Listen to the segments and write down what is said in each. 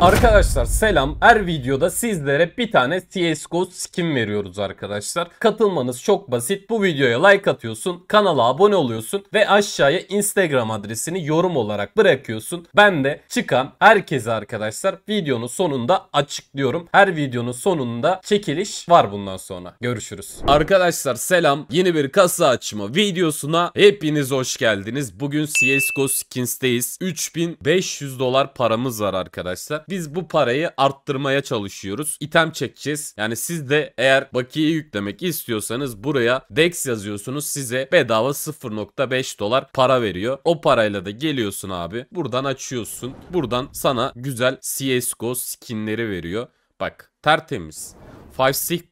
Arkadaşlar selam. Her videoda sizlere bir tane CSGO skin veriyoruz arkadaşlar. Katılmanız çok basit. Bu videoya like atıyorsun, kanala abone oluyorsun ve aşağıya Instagram adresini yorum olarak bırakıyorsun. Ben de çıkan herkese arkadaşlar videonun sonunda açıklıyorum. Her videonun sonunda çekiliş var bundan sonra. Görüşürüz. Arkadaşlar selam. Yeni bir kasa açma videosuna hepiniz hoş geldiniz. Bugün CSGO skins'teyiz. 3500 dolar paramız var arkadaşlar biz bu parayı arttırmaya çalışıyoruz. İtem çekeceğiz. Yani siz de eğer bakiye yüklemek istiyorsanız buraya DEX yazıyorsunuz. Size bedava 0.5 dolar para veriyor. O parayla da geliyorsun abi. Buradan açıyorsun. Buradan sana güzel CSGO skinleri veriyor. Bak tertemiz. 5-6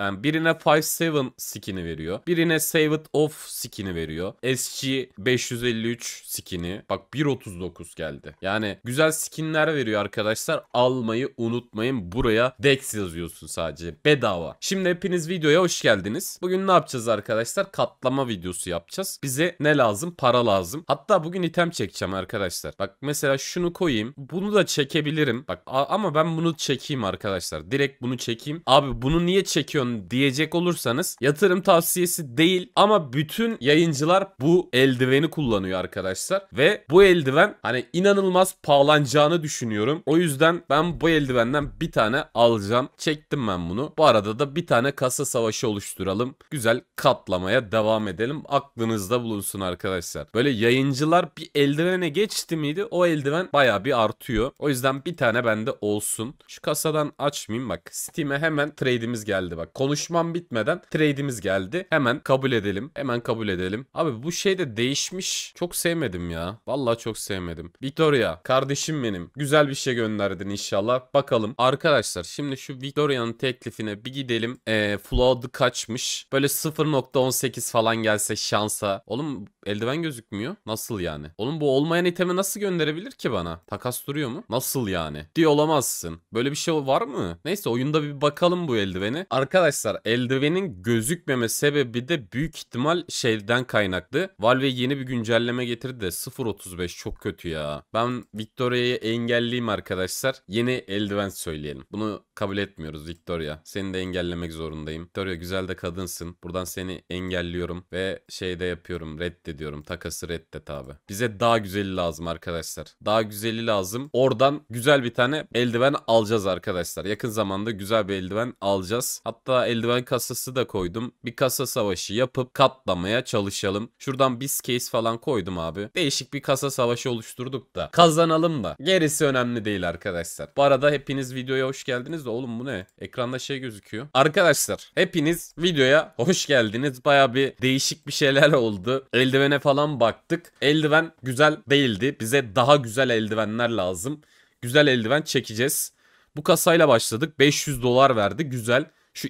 yani birine 5-7 skin'i veriyor. Birine Saved Off skin'i veriyor. SG 553 skin'i. Bak 1.39 geldi. Yani güzel skinler veriyor arkadaşlar. Almayı unutmayın. Buraya Dex yazıyorsun sadece. Bedava. Şimdi hepiniz videoya hoş geldiniz. Bugün ne yapacağız arkadaşlar? Katlama videosu yapacağız. Bize ne lazım? Para lazım. Hatta bugün item çekeceğim arkadaşlar. Bak mesela şunu koyayım. Bunu da çekebilirim. Bak ama ben bunu çekeyim arkadaşlar. Direkt bunu çekeyim abi bunu niye çekiyorsun diyecek olursanız yatırım tavsiyesi değil ama bütün yayıncılar bu eldiveni kullanıyor arkadaşlar. Ve bu eldiven hani inanılmaz pahalanacağını düşünüyorum. O yüzden ben bu eldivenden bir tane alacağım. Çektim ben bunu. Bu arada da bir tane kasa savaşı oluşturalım. Güzel katlamaya devam edelim. Aklınızda bulunsun arkadaşlar. Böyle yayıncılar bir eldivene geçti miydi o eldiven baya bir artıyor. O yüzden bir tane bende olsun. Şu kasadan açmayayım bak. Steam'e hemen hemen trade'imiz geldi bak. Konuşmam bitmeden trade'imiz geldi. Hemen kabul edelim. Hemen kabul edelim. Abi bu şey de değişmiş. Çok sevmedim ya. Vallahi çok sevmedim. Victoria kardeşim benim. Güzel bir şey gönderdin inşallah. Bakalım. Arkadaşlar şimdi şu Victoria'nın teklifine bir gidelim. Ee, Flood'u kaçmış. Böyle 0.18 falan gelse şansa. Oğlum eldiven gözükmüyor. Nasıl yani? Oğlum bu olmayan itemi nasıl gönderebilir ki bana? Takas duruyor mu? Nasıl yani? Diye olamazsın. Böyle bir şey var mı? Neyse oyunda bir bakalım alın bu eldiveni. Arkadaşlar eldivenin gözükmeme sebebi de büyük ihtimal şeyden kaynaklı. Valve yeni bir güncelleme getirdi de 0.35 çok kötü ya. Ben Victoria'yı engelleyeyim arkadaşlar. Yeni eldiven söyleyelim. Bunu kabul etmiyoruz Victoria. Seni de engellemek zorundayım. Victoria güzel de kadınsın. Buradan seni engelliyorum ve şey de yapıyorum reddediyorum. Takası reddet abi. Bize daha güzeli lazım arkadaşlar. Daha güzeli lazım. Oradan güzel bir tane eldiven alacağız arkadaşlar. Yakın zamanda güzel bir eldiven eldiven alacağız. Hatta eldiven kasası da koydum. Bir kasa savaşı yapıp katlamaya çalışalım. Şuradan biz case falan koydum abi. Değişik bir kasa savaşı oluşturduk da. Kazanalım da. Gerisi önemli değil arkadaşlar. Bu arada hepiniz videoya hoş geldiniz de oğlum bu ne? Ekranda şey gözüküyor. Arkadaşlar hepiniz videoya hoş geldiniz. Baya bir değişik bir şeyler oldu. Eldivene falan baktık. Eldiven güzel değildi. Bize daha güzel eldivenler lazım. Güzel eldiven çekeceğiz. Bu kasayla başladık. 500 dolar verdi. Güzel. Şu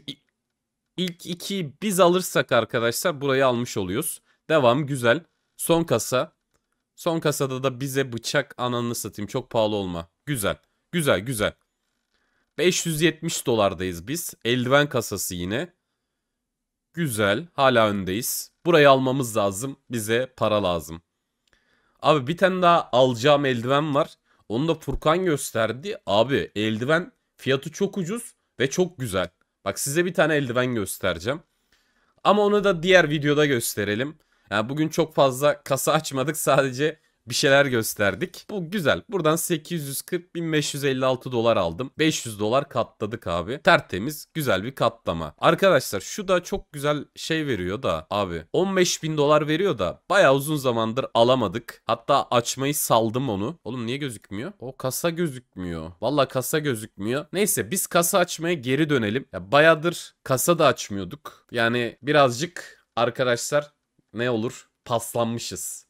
ilk ikiyi biz alırsak arkadaşlar burayı almış oluyoruz. Devam güzel. Son kasa. Son kasada da bize bıçak ananı satayım. Çok pahalı olma. Güzel. Güzel güzel. 570 dolardayız biz. Eldiven kasası yine. Güzel. Hala öndeyiz. Burayı almamız lazım. Bize para lazım. Abi bir tane daha alacağım eldiven var. Onu da Furkan gösterdi. Abi eldiven fiyatı çok ucuz ve çok güzel. Bak size bir tane eldiven göstereceğim. Ama onu da diğer videoda gösterelim. Yani bugün çok fazla kasa açmadık. Sadece bir şeyler gösterdik. Bu güzel. Buradan 840.556 dolar aldım. 500 dolar katladık abi. Tertemiz güzel bir katlama. Arkadaşlar şu da çok güzel şey veriyor da abi. 15.000 dolar veriyor da baya uzun zamandır alamadık. Hatta açmayı saldım onu. Oğlum niye gözükmüyor? O kasa gözükmüyor. Valla kasa gözükmüyor. Neyse biz kasa açmaya geri dönelim. Ya bayadır kasa da açmıyorduk. Yani birazcık arkadaşlar ne olur paslanmışız.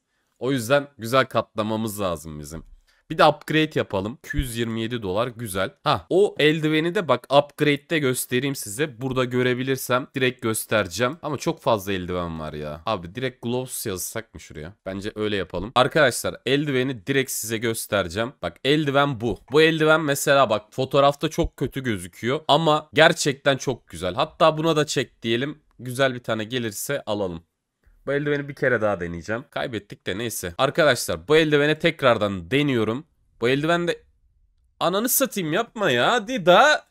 O yüzden güzel katlamamız lazım bizim. Bir de upgrade yapalım. 227 dolar güzel. Ha o eldiveni de bak upgrade'de göstereyim size. Burada görebilirsem direkt göstereceğim. Ama çok fazla eldiven var ya. Abi direkt gloves yazsak mı şuraya? Bence öyle yapalım. Arkadaşlar eldiveni direkt size göstereceğim. Bak eldiven bu. Bu eldiven mesela bak fotoğrafta çok kötü gözüküyor. Ama gerçekten çok güzel. Hatta buna da çek diyelim. Güzel bir tane gelirse alalım. Bu eldiveni bir kere daha deneyeceğim. Kaybettik de neyse. Arkadaşlar bu eldiveni tekrardan deniyorum. Bu eldiven de... Ananı satayım yapma ya. Dida.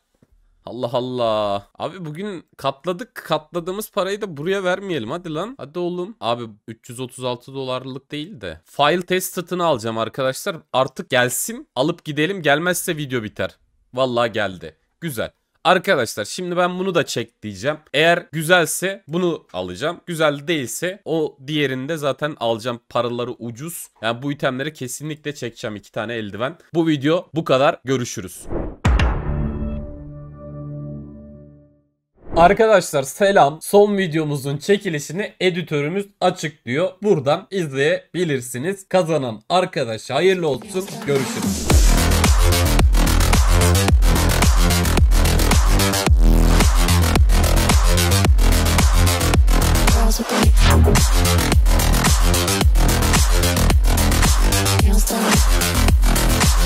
Allah Allah. Abi bugün katladık. Katladığımız parayı da buraya vermeyelim. Hadi lan. Hadi oğlum. Abi 336 dolarlık değil de. File test satını alacağım arkadaşlar. Artık gelsin. Alıp gidelim. Gelmezse video biter. Vallahi geldi. Güzel. Arkadaşlar şimdi ben bunu da çek diyeceğim. Eğer güzelse bunu alacağım. Güzel değilse o diğerinde zaten alacağım. Paraları ucuz. Yani bu itemleri kesinlikle çekeceğim iki tane eldiven. Bu video bu kadar. Görüşürüz. Arkadaşlar selam. Son videomuzun çekilişini editörümüz açıklıyor. Buradan izleyebilirsiniz. Kazanan arkadaş hayırlı olsun. Görüşürüz.